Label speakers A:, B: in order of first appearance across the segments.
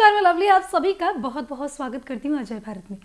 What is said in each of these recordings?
A: नमस्कार मैं लवली आप सभी का बहुत बहुत स्वागत करती हूँ अजय भारत में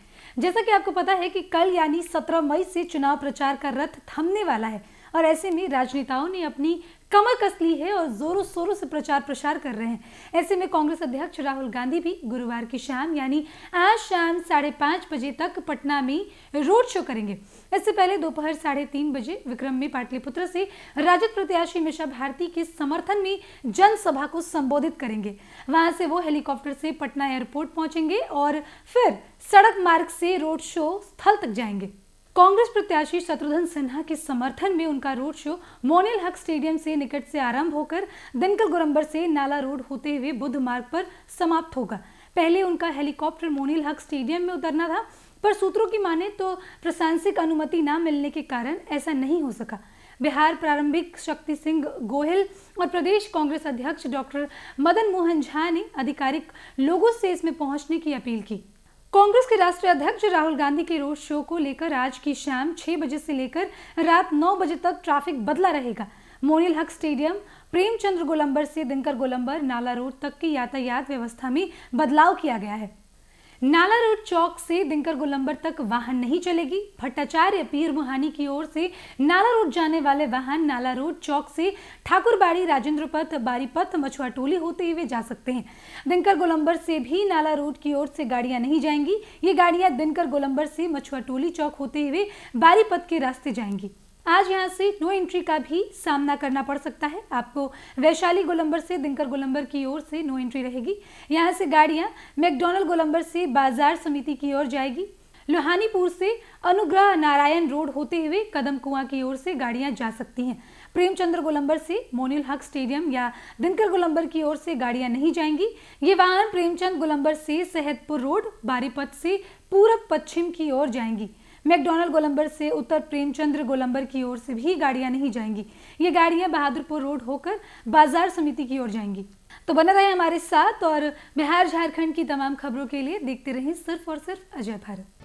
A: जैसा कि आपको पता है कि कल यानी 17 मई से चुनाव प्रचार का रथ थमने वाला है और ऐसे में राजनेताओं ने अपनी कमर कस ली है और जोरों शोरों से प्रचार प्रसार कर रहे हैं ऐसे में कांग्रेस अध्यक्ष राहुल गांधी भी गुरुवार की शाम यानी आज शाम साढ़े पांच बजे तक पटना में रोड शो करेंगे इससे पहले दोपहर साढ़े तीन बजे विक्रम में पाटलिपुत्र से राजद प्रत्याशी मिशा भारती के समर्थन में जनसभा को संबोधित करेंगे वहां से वो हेलीकॉप्टर से पटना एयरपोर्ट पहुंचेंगे और फिर सड़क मार्ग से रोड शो स्थल तक जाएंगे कांग्रेस प्रत्याशी शत्रुघ्न सिन्हा के समर्थन में उनका रोड शो मोनिल हक स्टेडियम से निकट से आरंभ होकर दिनकर गुरंबर से नाला रोड होते हुए बुद्ध मार्ग पर समाप्त होगा पहले उनका हेलीकॉप्टर मोनिल हक स्टेडियम में उतरना था पर सूत्रों की माने तो प्रशासनिक अनुमति न मिलने के कारण ऐसा नहीं हो सका बिहार प्रारंभिक शक्ति सिंह गोहिल और प्रदेश कांग्रेस अध्यक्ष डॉक्टर मदन मोहन झा ने आधिकारिक लोगों से इसमें पहुंचने की अपील की कांग्रेस के राष्ट्रीय अध्यक्ष राहुल गांधी के रोड शो को लेकर आज की शाम छह बजे से लेकर रात नौ बजे तक ट्रैफिक बदला रहेगा मोनिल हक स्टेडियम प्रेमचंद्र गोलंबर से दिनकर गोलंबर नाला रोड तक की यातायात व्यवस्था में बदलाव किया गया है नाला रोड चौक से दिनकर गोलंबर तक वाहन नहीं चलेगी भट्टाचार्य पीर मुहानी की ओर से नाला रोड जाने वाले वाहन नाला रोड चौक से ठाकुरबाड़ी राजेंद्र पथ बारीपथ मछुआ टोली होते हुए जा सकते हैं दिनकर गोलंबर से भी नाला रोड की ओर से गाड़ियां नहीं जाएंगी ये गाड़ियां दिनकर गोलंबर से मछुआ टोली चौक होते हुए बारीपथ के रास्ते जाएंगी आज यहाँ से नो एंट्री का भी सामना करना पड़ सकता है आपको वैशाली गोलंबर से दिनकर गोलंबर की ओर से नो एंट्री रहेगी यहाँ से गाड़ियाँ मैकडोनल्ड गोलंबर से बाजार समिति की ओर जाएगी लोहानीपुर से अनुग्रह नारायण रोड होते हुए कदम कुआं की ओर से गाड़ियां जा सकती हैं प्रेमचंद्र गोलंबर से मोनिल हक स्टेडियम या दिनकर गोलंबर की ओर से गाड़ियां नहीं जाएंगी ये वाहन प्रेमचंद गोलंबर से सहदपुर रोड बारीपत से पूरब पश्चिम की ओर जाएंगी मैकडोनल्ड गोलंबर से उत्तर प्रेमचंद्र गोलंबर की ओर से भी गाड़ियां नहीं जाएंगी ये गाड़ियां बहादुरपुर रोड होकर बाजार समिति की ओर जाएंगी तो बने रहे हमारे साथ और बिहार झारखंड की तमाम खबरों के लिए देखते रहें सिर्फ और सिर्फ अजय भारत